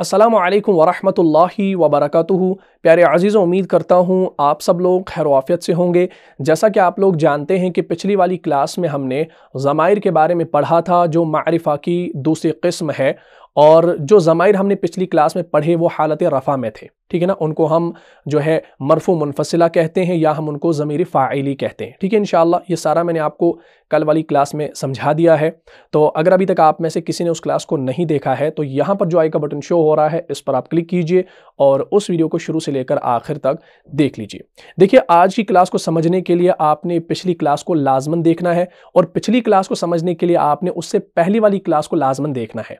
असलम वालेकुम वबरक प्यारे अजीज़ उम्मीद करता हूँ आप सब लोग खैरवाफियत से होंगे जैसा कि आप लोग जानते हैं कि पिछली वाली क्लास में हमने ज़मायर के बारे में पढ़ा था जो मारिफ़ा की दूसरी किस्म है और जो ज़मायर हमने पिछली क्लास में पढ़े वो हालत रफ़ा में थे ठीक है ना उनको हम जो है मरफो मुनफसला कहते हैं या हम उनको ज़मीर फ़ाइली कहते हैं ठीक है इन ये सारा मैंने आपको कल वाली क्लास में समझा दिया है तो अगर अभी तक आप में से किसी ने उस क्लास को नहीं देखा है तो यहाँ पर जो आई का बटन शो हो रहा है इस पर आप क्लिक कीजिए और उस वीडियो को शुरू से लेकर आखिर तक देख लीजिए देखिए आज की क्लास को समझने के लिए आपने पिछली क्लास को लाजमन देखना है और पिछली क्लास को समझने के लिए आपने उससे पहली वाली क्लास को लाजमन देखना है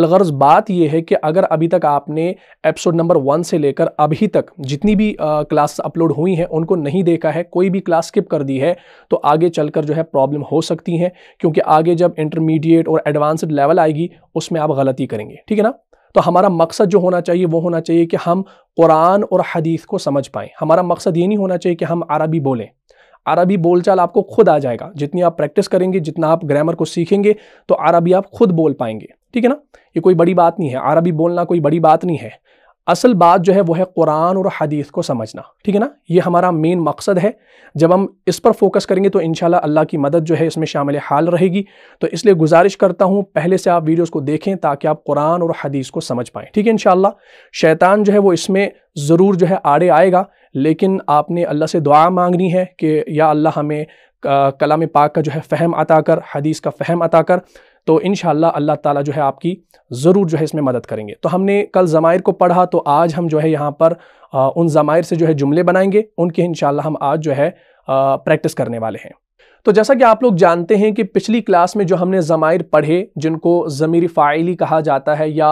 अलगर्ज बात यह है कि अगर अभी तक आपने एपिसोड नंबर वन से लेकर अभी तक जितनी भी क्लास अपलोड हुई हैं उनको नहीं देखा है कोई भी क्लास स्किप कर दी है तो आगे चलकर जो है प्रॉब्लम हो सकती है क्योंकि आगे जब इंटरमीडिएट और एडवांस्ड लेवल आएगी उसमें आप गलती करेंगे ठीक है ना तो हमारा मकसद जो होना चाहिए वो होना चाहिए कि हम कुरान और हदीस को समझ पाएँ हमारा मकसद ये नहीं होना चाहिए कि हम अरबी बोलें अरबी बोलचाल आपको खुद आ जाएगा जितनी आप प्रैक्टिस करेंगे जितना आप ग्रामर को सीखेंगे तो अरबी आप खुद बोल पाएंगे ठीक है ना ये कोई बड़ी बात नहीं है अरबी बोलना कोई बड़ी बात नहीं है असल बात जो है वो है कुरान और हदीस को समझना ठीक है ना ये हमारा मेन मकसद है जब हम इस पर फोकस करेंगे तो इन अल्लाह की मदद जो है इसमें शामिल हाल रहेगी तो इसलिए गुजारिश करता हूँ पहले से आप वीडियोज़ को देखें ताकि आप कुरान और हदीस को समझ पाएँ ठीक है इन शैतान जो है वो इसमें ज़रूर जो है आड़े आएगा लेकिन आपने अल्लाह से दुआ मांगनी है कि या अल्लाह हमें कलाम पाक का जो है फ़हम अता कर हदीस का फ़हम अता कर तो इन अल्लाह ताला जो है आपकी ज़रूर जो है इसमें मदद करेंगे तो हमने कल ज़मायर को पढ़ा तो आज हम जो है यहाँ पर आ, उन ज़मायर से जो है जुमले बनाएंगे उनके इन हम आज जो है प्रैक्टिस करने वाले हैं तो जैसा कि आप लोग जानते हैं कि पिछली क्लास में जो हमने ज़मायर पढ़े जिनको ज़मीरी फ़ाइली कहा जाता है या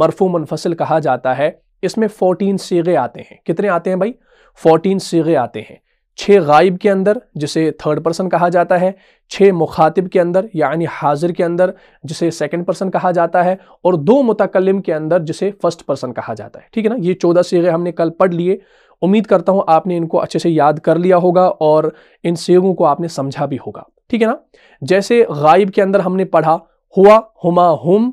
मरफू मुनफसल कहा जाता है इसमें 14 सीगे आते हैं कितने आते हैं भाई 14 सीगे आते हैं छः गायब के अंदर जिसे थर्ड पर्सन कहा जाता है छः मुखातिब के अंदर यानी हाजिर के अंदर जिसे सेकंड पर्सन कहा जाता है और दो मुतकलम के अंदर जिसे फर्स्ट पर्सन कहा जाता है ठीक है ना ये चौदह सीगे हमने कल पढ़ लिए उम्मीद करता हूँ आपने इनको अच्छे से याद कर लिया होगा और इन सीगों को आपने समझा भी होगा ठीक है ना जैसे गायब के अंदर हमने पढ़ा हुआ हुमा हुम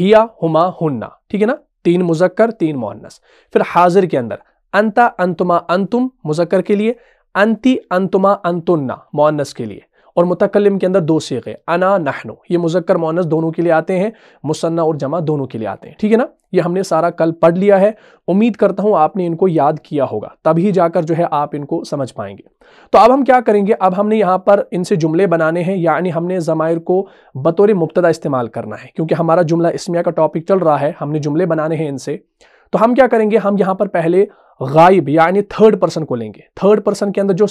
हिया हुमा हुन्ना ठीक है ना तीन मुजक्कर तीन मुन्नस फिर हाजिर के अंदर अंता अंतुमा अंतुम मुजक्कर के लिए अंति अंतुमा अंतुन्ना मोनस के लिए और मुतकलम के अंदर दो सीखे अना नहनो ये मुजक्कर मोनस दोनों के लिए आते हैं मुसन्ना और जमा दोनों के लिए आते हैं ठीक है ना ये हमने सारा कल पढ़ लिया है उम्मीद करता हूँ आपने इनको याद किया होगा तभी जाकर जो है आप इनको समझ पाएंगे तो अब हम क्या करेंगे अब हमने यहाँ पर इनसे जुमले बनाने हैं यानी हमने ज़मायर को बतौर मुबतदा इस्तेमाल करना है क्योंकि हमारा जुमला इसमिया का टॉपिक चल रहा है हमने जुमले बनाने हैं इनसे तो हम क्या करेंगे हम यहाँ पर पहले गायब यानी थर्ड पर्सन को लेंगे थर्ड पर्सन के अंदर जो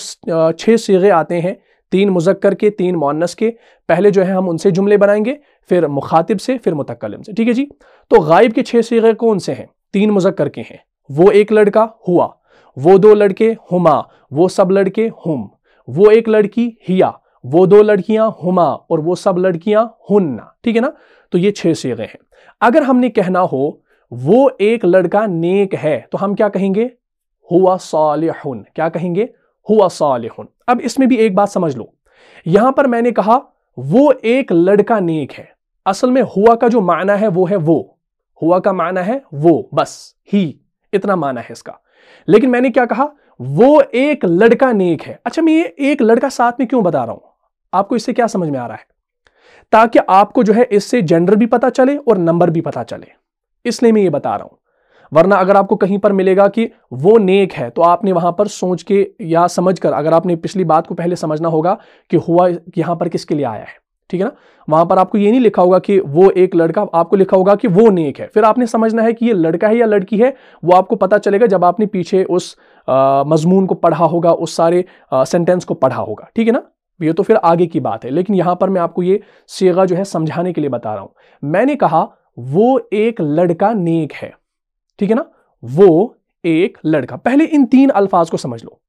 छः सीगे आते हैं तीन मुजक्कर के तीन मोनस के पहले जो है हम उनसे जुमले बनाएंगे फिर मुखातिब से फिर मुतकलम से ठीक है जी तो गायब के छः सीगे कौन से हैं तीन मुजक्कर के हैं वो एक लड़का हुआ वो दो लड़के हुमा वो सब लड़के हुम वो एक लड़की हिया वो दो लड़कियां हुमा और वो सब लड़कियां हुन्ना ठीक है ना तो ये छह सीगे हैं अगर हमने कहना हो वो एक लड़का नेक है तो हम क्या कहेंगे हुआ साल क्या कहेंगे हुआ साल अब इसमें भी एक बात समझ लो यहां पर मैंने कहा वो एक लड़का नेक है असल में हुआ का जो माना है वो है वो हुआ का माना है वो बस ही इतना माना है इसका लेकिन मैंने क्या कहा वो एक लड़का नेक है अच्छा मैं ये एक लड़का साथ में क्यों बता रहा हूं आपको इससे क्या समझ में आ रहा है ताकि आपको जो है इससे जेंडर भी पता चले और नंबर भी पता चले इसलिए मैं ये बता रहा हूं वरना अगर आपको कहीं पर मिलेगा कि वो नेक है तो आपने वहां पर सोच के या समझ कर अगर आपने पिछली बात को पहले समझना होगा कि हुआ यहां पर किसके लिए आया है ठीक है ना वहां पर आपको ये नहीं लिखा होगा कि वो एक लड़का आपको लिखा होगा कि वो नेक है फिर आपने समझना है कि ये लड़का है या लड़की है वो आपको पता चलेगा जब आपने पीछे उस मजमून को पढ़ा होगा उस सारे सेंटेंस को पढ़ा होगा ठीक है ना ये तो फिर आगे की बात है लेकिन यहां पर मैं आपको ये सेगा जो है समझाने के लिए बता रहा हूं मैंने कहा वो एक लड़का नेक है ठीक है ना वो एक लड़का पहले इन तीन अल्फाज को समझ लो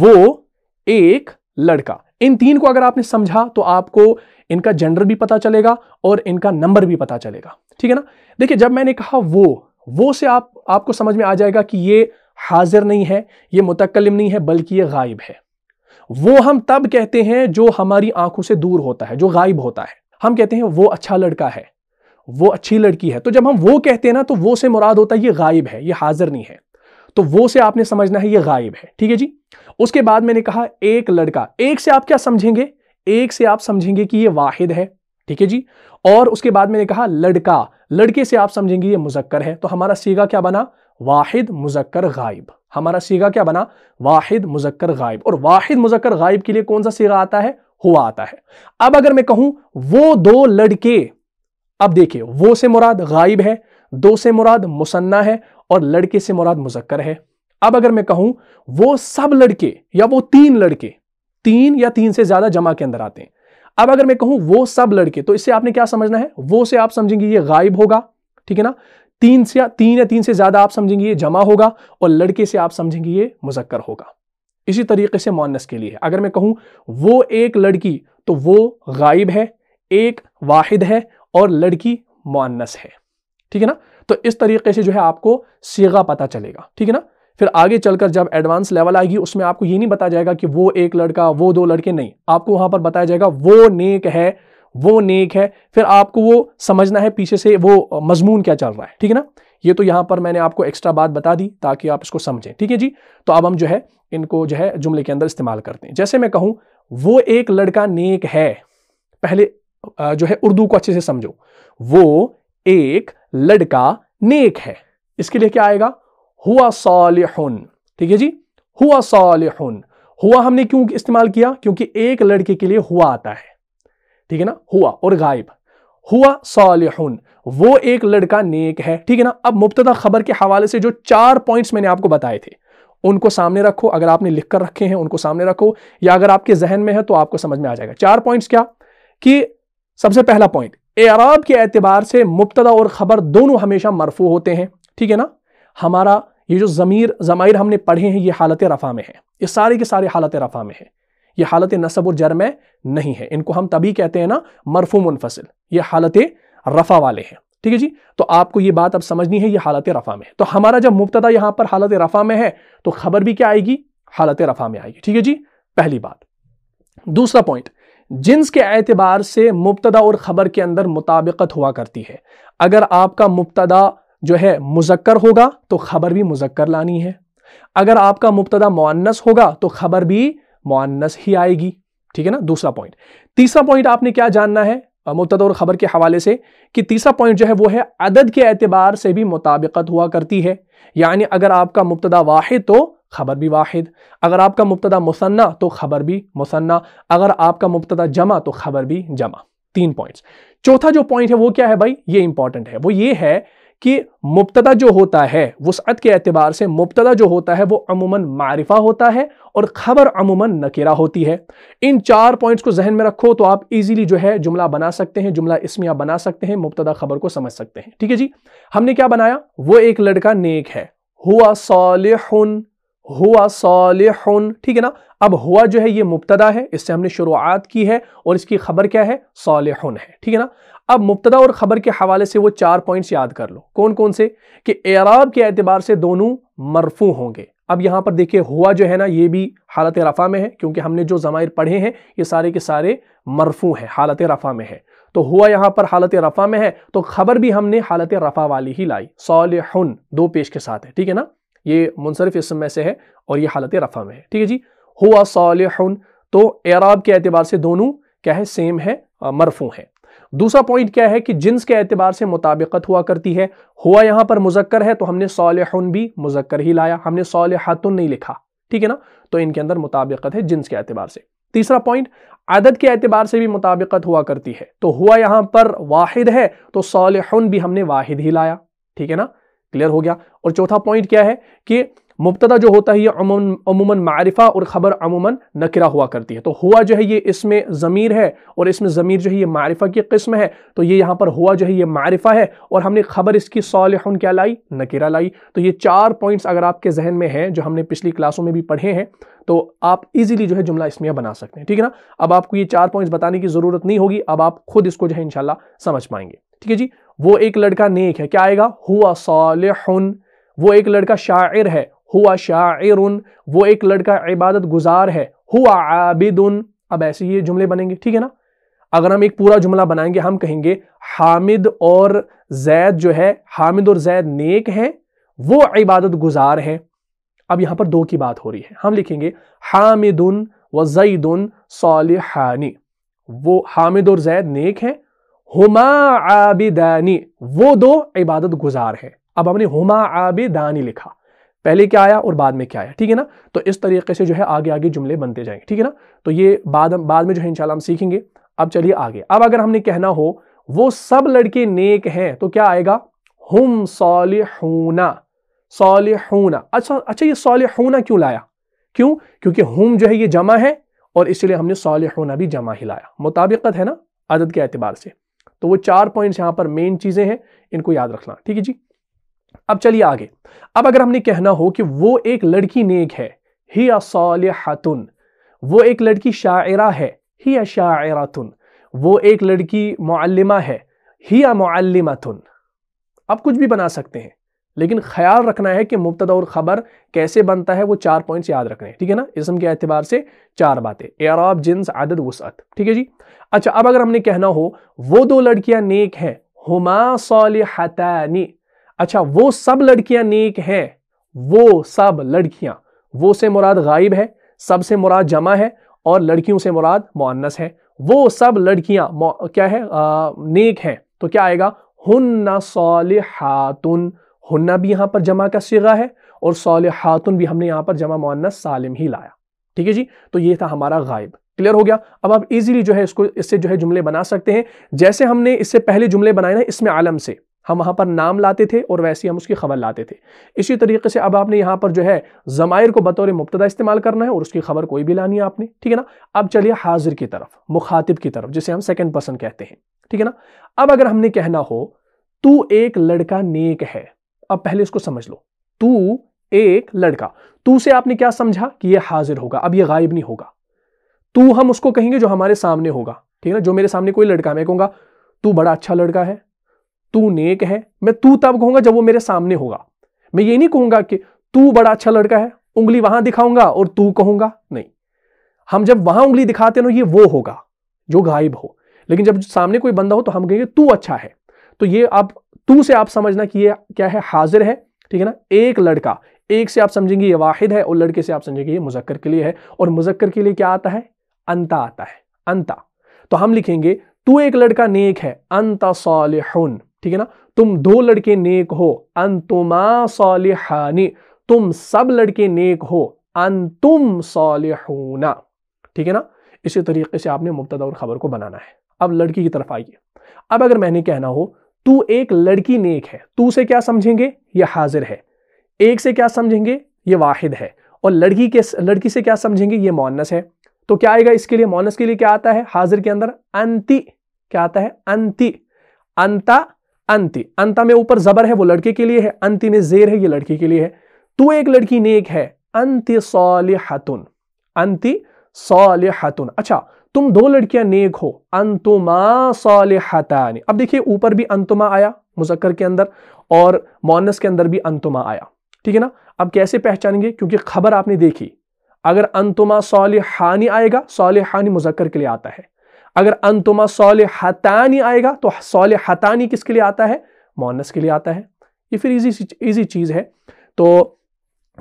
वो एक लड़का इन तीन को अगर आपने समझा तो आपको इनका जेंडर भी पता चलेगा और इनका नंबर भी पता चलेगा ठीक है ना देखिए जब मैंने कहा वो वो से आप आपको समझ में आ जाएगा कि ये हाजिर नहीं है ये मुतकलम नहीं है बल्कि ये गायब है वो हम तब कहते हैं जो हमारी आंखों से दूर होता है जो गायब होता है हम कहते हैं वो अच्छा लड़का है वो अच्छी लड़की है तो जब हम वो कहते हैं ना तो वो से मुराद होता है ये गायब है ये हाजिर नहीं है तो वो से आपने समझना है ये गायब है ठीक है जी उसके बाद मैंने कहा एक लड़का एक से आप क्या समझेंगे एक से आप समझेंगे कि ये वाहिद है ठीक है जी और उसके बाद मैंने कहा लड़का लड़के से आप समझेंगे ये मुजक्कर है तो हमारा सीगा क्या बना वाहिद मुजक्कर गायब हमारा सीगा क्या बना वाहिद मुजक्कर गायब और वाहिद मुजक्कर गायब के लिए कौन सा सीगा आता है हुआ आता है अब अगर मैं कहूं वो दो लड़के अब देखिए वो से मुराद गाइब है दो से मुराद मुसन्ना है और लड़के से मुराद मुजक्कर है अब अगर मैं कहूं वो सब लड़के या वो तीन लड़के तीन या तीन से ज्यादा जमा के अंदर आते हैं अब अगर मैं कहूं वो सब लड़के तो इससे आपने क्या समझना है वो से आप समझेंगे ये गायब होगा ठीक है ना तीन से या तीन या तीन से ज्यादा आप समझेंगे ये जमा होगा और लड़के से आप समझेंगे ये मुजक्कर होगा इसी तरीके से मोनस के लिए अगर मैं कहूं वो एक लड़की तो वो गायब है एक वाहिद है और लड़की मुआन्नस है ठीक है ना तो इस तरीके से जो है आपको सीगा पता चलेगा ठीक है ना फिर आगे चलकर जब एडवांस लेवल आएगी उसमें आपको ये नहीं बताया जाएगा कि वो एक लड़का वो दो लड़के नहीं आपको वहां पर बताया जाएगा वो नेक है वो नेक है फिर आपको वो समझना है पीछे से वो मजमून क्या चल रहा है ठीक है ना ये तो यहां पर मैंने आपको एक्स्ट्रा बात बता दी ताकि आप इसको समझें ठीक है जी तो अब हम जो है इनको जो है जुमले के अंदर इस्तेमाल करते हैं जैसे मैं कहूं वो एक लड़का नेक है पहले जो है उर्दू को अच्छे से समझो वो एक लड़का नेक है इसके लिए क्या आएगा हुआ सौल ठीक है जी हुआ सालिहुन हुआ हमने क्यों इस्तेमाल किया क्योंकि एक लड़के के लिए हुआ आता है ठीक है ना हुआ और गायब हुआ सालिहुन वो एक लड़का नेक है ठीक है ना अब मुबतदा खबर के हवाले से जो चार पॉइंट्स मैंने आपको बताए थे उनको सामने रखो अगर आपने लिख कर रखे हैं उनको सामने रखो या अगर आपके जहन में है तो आपको समझ में आ जाएगा चार पॉइंट्स क्या कि सबसे पहला पॉइंट एराब के एतबार से मुबतदा और ख़बर दोनों हमेशा मरफू होते हैं ठीक है ना हमारा ये जो ज़मीर जमाइर हमने पढ़े हैं ये हालत रफ़ा में है ये सारे के सारे हालत रफ़ा में है ये हालत नसब और जर में नहीं है इनको हम तभी कहते हैं ना मरफू मुनफसिल ये हालत रफ़ा वाले हैं ठीक है जी तो आपको ये बात अब समझनी है ये हालत रफ़ा में तो हमारा जब मुबतदा यहां पर हालत रफ़ा में है तो ख़बर भी क्या आएगी हालत रफ़ा में आएगी ठीक है जी पहली बात दूसरा पॉइंट जिन्स के एतबार से मुबतदा और ख़बर के अंदर मुताबिकत हुआ करती है अगर आपका मुबतदा जो है मुजक्कर होगा तो ख़बर भी मुजक्कर लानी है अगर आपका मुबतदा मुन्नस होगा तो ख़बर भी मुन्नस ही आएगी ठीक है ना दूसरा पॉइंट तीसरा पॉइंट आपने क्या जानना है मुबतदा और ख़बर के हवाले से कि तीसरा पॉइंट जो है वह है अदद के एतबार से भी मुताबिकत हुआ करती है यानी अगर आपका मुबतदा वाहिद तो खबर भी वाहिद अगर आपका मुबतदा मुसन्ना तो खबर भी मुसन्ना अगर आपका मुबतदा जमा तो खबर भी जमा तीन पॉइंट्स चौथा जो पॉइंट है वो क्या है भाई ये इंपॉर्टेंट है वो ये है कि मुबतदा जो होता है वसअत के अतबार से मुबतदा जो होता है वो अमूमन मारिफा होता है और ख़बर अमूमन नकेरा होती है इन चार पॉइंट्स को जहन में रखो तो आप इजीली जो है जुमला बना सकते हैं जुमला इसमिया बना सकते हैं मुबतदा खबर को समझ सकते हैं ठीक है जी हमने क्या बनाया वो एक लड़का नेक है हुआ सालिहुन हुआ सालिहुन ठीक है ना अब हुआ जो है ये मुबतदा है इससे हमने शुरुआत की है और इसकी खबर क्या है सालिहुन है ठीक है ना अब मुबतदा और ख़बर के हवाले से वो चार पॉइंट्स याद कर लो कौन कौन से कि एराब के एतबार से दोनों मरफू होंगे अब यहाँ पर देखिए हुआ जो है ना ये भी हालत रफ़ा में है क्योंकि हमने जो जमाइर पढ़े हैं ये सारे के सारे मरफू हैं हालत रफ़ा में है तो हुआ यहाँ पर हालत रफ़ा में है तो खबर भी हमने हालत रफ़ा वाली ही लाई सौलहन दो पेश के साथ है ठीक है ना ये मुनसरफ इसम में से है और ये हालत रफ़ा में है ठीक है जी हुआ साल तो एराब के एतबार से दोनों क्या है सेम है मरफू है दूसरा पॉइंट क्या है कि जिन्स के एतबार से मुताबिकत हुआ करती है हुआ यहां पर मुजक्कर है तो हमने सालहन भी मुजक्कर ही लाया हमने सालहतुन नहीं लिखा ठीक है ना तो इनके अंदर मुताबिकत है जिन्स के एतबार से तीसरा पॉइंट आदत के एतबार से भी मुताबिकत हुआ करती है तो हुआ यहां पर वाहिद है तो सालहन भी हमने वाहिद ही लाया ठीक है ना क्लियर हो गया और चौथा पॉइंट क्या है कि मुबतदा जो होता है ये अमूमन मारिफा और ख़बर अमूमन नकरा हुआ करती है तो हुआ जो है ये इसमें ज़मीर है और इसमें ज़मीर जो है ये मारिफा की किस्म है तो ये यहाँ पर हुआ जो है ये मारिफा है और हमने ख़बर इसकी सालहन क्या लाई नकरा लाई तो ये चार पॉइंट्स अगर आपके जहन में हैं जो हमने पिछली क्लासों में भी पढ़े हैं तो आप इजीली जो है जुमला इसमिया बना सकते हैं ठीक है ना अब आपको ये चार पॉइंट्स बताने की ज़रूरत नहीं होगी अब आप खुद इसको जो है इन समझ पाएंगे ठीक है जी वो एक लड़का नेक है क्या आएगा हुआ सालहन वो एक लड़का शायर है हुआ शायर वो एक लड़का इबादत गुजार है हुआ आबिद अब ऐसे ये जुमले बनेंगे ठीक है ना अगर हम एक पूरा जुमला बनाएंगे हम कहेंगे हामिद और जैद जो है हामिद और जैद नेक हैं वो इबादत गुजार हैं अब यहाँ पर दो की बात हो रही है हम लिखेंगे उन व उन सालिहानी वो हामिद और जैद नेक हैं हुमा आबिदानी वो दो इबादत गुजार हैं अब हमने हुमा दानी लिखा पहले क्या आया और बाद में क्या आया ठीक है ना तो इस तरीके से जो है आगे आगे जुमले बनते जाएंगे ठीक है ना तो ये बाद बाद में जो है इंशाल्लाह हम सीखेंगे अब चलिए आगे अब अगर हमने कहना हो वो सब लड़के नेक हैं तो क्या आएगा हम सोलहूना सोलहूना अच्छा अच्छा ये सोलहूना क्यों लाया क्यों क्योंकि हम जो है ये जमा है और इसलिए हमने सोलहूना भी जमा ही लाया मुताबिकत है ना अदद के अतबार से तो वो चार पॉइंट्स यहाँ पर मेन चीज़ें हैं इनको याद रखना ठीक है जी अब चलिए आगे अब अगर हमने कहना हो कि वो एक लड़की नेक है ही हतुन वो एक लड़की शायरा है ही शायरातुन वो एक लड़की मुअल्लिमा है ही मुअल्लिमातुन आप कुछ भी बना सकते हैं लेकिन ख्याल रखना है कि मुबतदा और ख़बर कैसे बनता है वो चार पॉइंट्स याद रखने हैं ठीक है ना इसम के अतबार से चार बातें एराब जिन्स आदत वसअत ठीक है जी अच्छा अब अगर हमने कहना हो वो दो लड़कियां नेक हैं हुमा सालिहतानी अच्छा वो सब लड़कियां नेक हैं वो सब लड़कियां वो से मुराद गायब है सब से मुराद जमा है और लड़कियों से मुराद मुअन्नस है वो सब लड़कियां क्या है आ, नेक हैं तो क्या आएगा हन्ना हातुन हन्ना भी यहां पर जमा का सिगा है और हातुन भी हमने यहाँ पर जमा मुअन्नस सालिम ही लाया ठीक है जी तो ये था हमारा गायब क्लियर हो गया अब आप इजीली जो है इसको इससे जो है जुमले बना सकते हैं जैसे हमने इससे पहले जुमले बनाए ना इसमें आलम से हम वहाँ पर नाम लाते थे और वैसे हम उसकी खबर लाते थे इसी तरीके से अब आपने यहाँ पर जो है ज़मायर को बतौर मुबतदा इस्तेमाल करना है और उसकी खबर कोई भी लानी है आपने ठीक है ना अब चलिए हाजिर की तरफ मुखातिब की तरफ जिसे हम सेकेंड पर्सन कहते हैं ठीक है ना अब अगर हमने कहना हो तू एक लड़का नेक है अब पहले इसको समझ लो तू एक लड़का तू से आपने क्या समझा कि ये हाजिर होगा अब ये गायब नहीं होगा तू हम उसको कहेंगे जो हमारे सामने होगा ठीक है ना जो मेरे सामने कोई लड़का मैं कहूंगा तू बड़ा अच्छा लड़का है तू नेक है मैं तू तब कहूंगा जब वो मेरे सामने होगा मैं ये नहीं कहूंगा कि तू बड़ा अच्छा लड़का है उंगली वहां दिखाऊंगा और तू कहूंगा नहीं हम जब वहां उंगली दिखाते ना ये वो होगा जो गायब हो लेकिन जब सामने कोई बंदा हो तो हम कहेंगे तू अच्छा है तो ये आप तू से आप समझना कि ये क्या है हाजिर है ठीक है ना एक लड़का एक से आप समझेंगे ये वाहिद है और लड़के से आप समझेंगे ये मुजक्कर के लिए है और मुजक्कर के लिए क्या आता है अंता आता है अंता तो हम लिखेंगे तू एक लड़का नेक है अंता सालिहुन ठीक है ना तुम दो लड़के नेक हो अंतुमा सोलिहानी तुम सब लड़के नेक हो अंतुम सोलिहूना ठीक है ना इसी तरीके से आपने मुबतद और ख़बर को बनाना है अब लड़की की तरफ आइए अब अगर मैंने कहना हो तू एक लड़की नेक है तू से क्या समझेंगे ये हाजिर है एक से क्या समझेंगे ये वाहिद है और लड़की के लड़की से क्या समझेंगे ये मोनस है तो क्या आएगा इसके लिए मोनस के लिए क्या आता है हाजिर के अंदर अंति क्या आता है अंति अंता अंति अंता में ऊपर जबर है वो लड़के के लिए है अंति में जेर है ये लड़की के लिए है तू एक लड़की नेक है अंति हतुन अंति हतुन अच्छा तुम दो लड़कियां नेक हो अंतुमा हतानी अब देखिए ऊपर भी अंतुमा आया मुजक्कर के अंदर और मोनस के अंदर भी अंतुमा आया ठीक है ना अब कैसे पहचानेंगे क्योंकि खबर आपने देखी अगर अंतुमा हानि आएगा हानि मुजक्कर के लिए आता है अगर अंतुमा सौल हतानी आएगा तो सौल हतानी किसके लिए आता है मोनस के लिए आता है ये फिर इजी इजी चीज़ है तो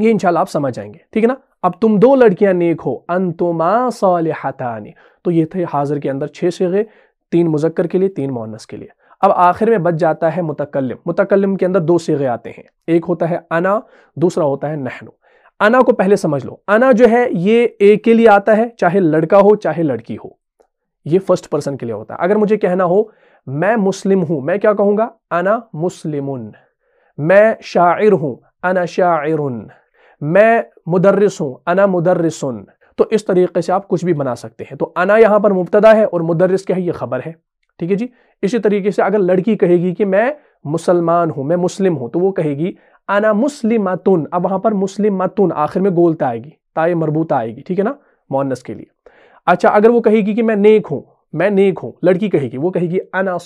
ये इंशाल्लाह आप समझ जाएंगे ठीक है ना अब तुम दो लड़कियां नेक हो अंतुमा सौल हतानी तो ये थे हाजिर के अंदर छः से तीन मुजक्कर के लिए तीन मोनस के लिए अब आखिर में बच जाता है मुतकलम मुतकलम के अंदर दो सीगे आते हैं एक होता है अना दूसरा होता है नहनु अना को पहले समझ लो अना जो है ये ए के लिए आता है चाहे लड़का हो चाहे लड़की हो ये फर्स्ट पर्सन के लिए होता है अगर मुझे कहना हो मैं मुस्लिम हूं मैं क्या कहूंगा अना मुस्लिम मैं शायर हूं अना शायर मैं मुदर्रिस हूं अना मुदर्रिस तो इस तरीके से आप कुछ भी बना सकते हैं तो अना यहां पर मुबतदा है और मुदर्रिस क्या है ये खबर है ठीक है जी इसी तरीके से अगर लड़की कहेगी कि मैं मुसलमान हूं मैं मुस्लिम हूं तो वो कहेगी अना मुस्लिम अब वहां पर मुस्लिम आखिर में गोलता तो आएगी ताए मरबूता आएगी ठीक है ना मोनस के लिए अच्छा अगर वो कहेगी कि मैं नेक हूं मैं नेक हूं लड़की कहेगी वो कहेगी अना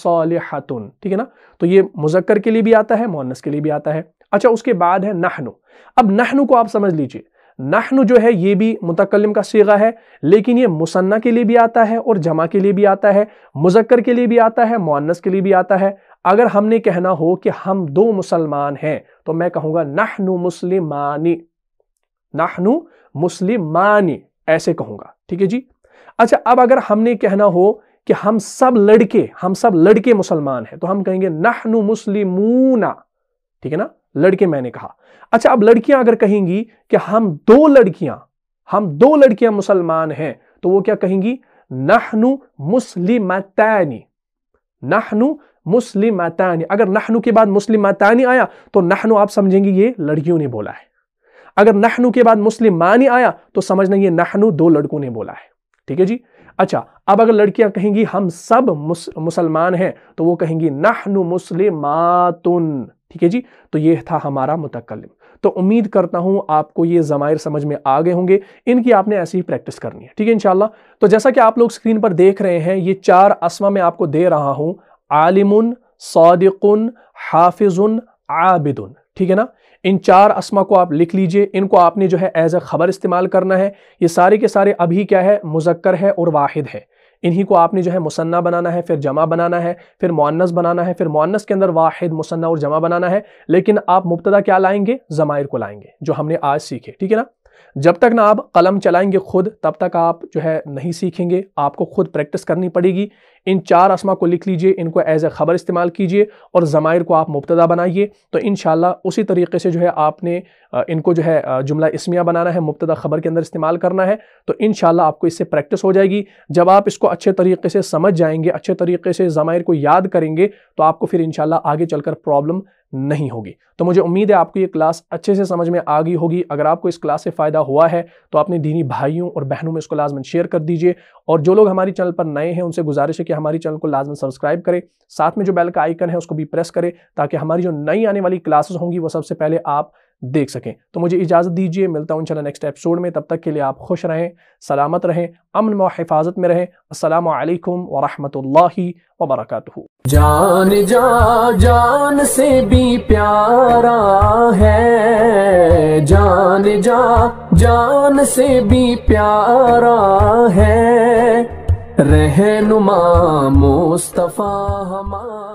हतुन ठीक है ना तो ये मुजक्कर के लिए भी आता है मोनस के लिए भी आता है अच्छा उसके बाद है नहनु अब नहनु को आप समझ लीजिए नहनु जो है ये भी मुतकलम का सीगा है लेकिन ये मुसन्ना के लिए भी आता है और जमा के लिए भी आता है मुजक्कर के लिए भी आता है मोनस के लिए भी आता है अगर हमने कहना हो कि हम दो मुसलमान हैं तो मैं कहूँगा नहनु मुस्लिमानी नहनु मुस्लिमानी ऐसे कहूँगा ठीक है जी अच्छा अब अगर हमने कहना हो कि हम सब लड़के हम सब लड़के मुसलमान हैं तो हम कहेंगे नहनु मुस्लिमूना ठीक है ना लड़के मैंने कहा अच्छा अब लड़कियां अगर कहेंगी कि हम दो लड़कियां हम दो लड़कियां मुसलमान हैं तो वो क्या कहेंगी नहनु मुस्लिमतानी नहनु मुस्लिमतानी अगर नहनु के बाद मुस्लिमतानी आया तो नहनु आप समझेंगे ये लड़कियों ने बोला है अगर नहनु के बाद मुस्लिमानी आया तो समझना ये नहनु दो लड़कों ने बोला है ठीक है जी अच्छा अब अगर लड़कियां कहेंगी हम सब मुस, मुसलमान हैं तो वो कहेंगी नहनु मुस्लिम ठीक है जी तो ये था हमारा मुतकलम तो उम्मीद करता हूं आपको ये ज़मायर समझ में आ गए होंगे इनकी आपने ऐसी ही प्रैक्टिस करनी है ठीक है इनशाला तो जैसा कि आप लोग स्क्रीन पर देख रहे हैं ये चार असमा मैं आपको दे रहा हूं आलिमुन सौदिकुन हाफिजुन आबिदुन ठीक है ना इन चार असमा को आप लिख लीजिए इनको आपने जो है एज अ ख़बर इस्तेमाल करना है ये सारे के सारे अभी क्या है मुजक्कर है और वाहिद है इन्हीं को आपने जो है मुसन्ना बनाना है फिर जमा बनाना है फिर मुन्नस बनाना है फिर मुन्नस के अंदर वाहिद मुसन्ना और जमा बनाना है लेकिन आप मुबतदा क्या लाएंगे ज़मायर को लाएंगे जो हमने आज सीखे ठीक है ना जब तक ना आप कलम चलाएंगे खुद तब तक आप जो है नहीं सीखेंगे आपको खुद प्रैक्टिस करनी पड़ेगी इन चार आसमा को लिख लीजिए इनको एज ए ख़बर इस्तेमाल कीजिए और ज़मायर को आप मुबतदा बनाइए तो इन उसी तरीके से जो है आपने इनको जो है जुमला इसमिया बनाना है मुबतदा ख़बर के अंदर इस्तेमाल करना है तो इन आपको इससे प्रैक्टिस हो जाएगी जब आप इसको अच्छे तरीके से समझ जाएंगे अच्छे तरीके से ज़मायर को याद करेंगे तो आपको फिर इन आगे चलकर प्रॉब्लम नहीं होगी तो मुझे उम्मीद है आपको ये क्लास अच्छे से समझ में आ गई होगी अगर आपको इस क्लास से फ़ायदा हुआ है तो अपने दीनी भाइयों और बहनों में इसको लाजमन शेयर कर दीजिए और जो लोग हमारे चैनल पर नए हैं उनसे गुजारिश है कि हमारे चैनल को लाजमन सब्सक्राइब करें साथ में जो बेल का आइकन है उसको भी प्रेस करें ताकि हमारी जो नई आने वाली क्लासेस होंगी वो सबसे पहले आप देख सकें तो मुझे इजाज़त दीजिए मिलता हूँ इंशाल्लाह नेक्स्ट एपिसोड में तब तक के लिए आप खुश रहें सलामत रहें अमन व हिफाजत में रहें असलकम वरहि वबरक जान जा जान से भी प्यारा है जान जा जान से भी प्यारा है रहनुमा मुस्तफ़ा हमारा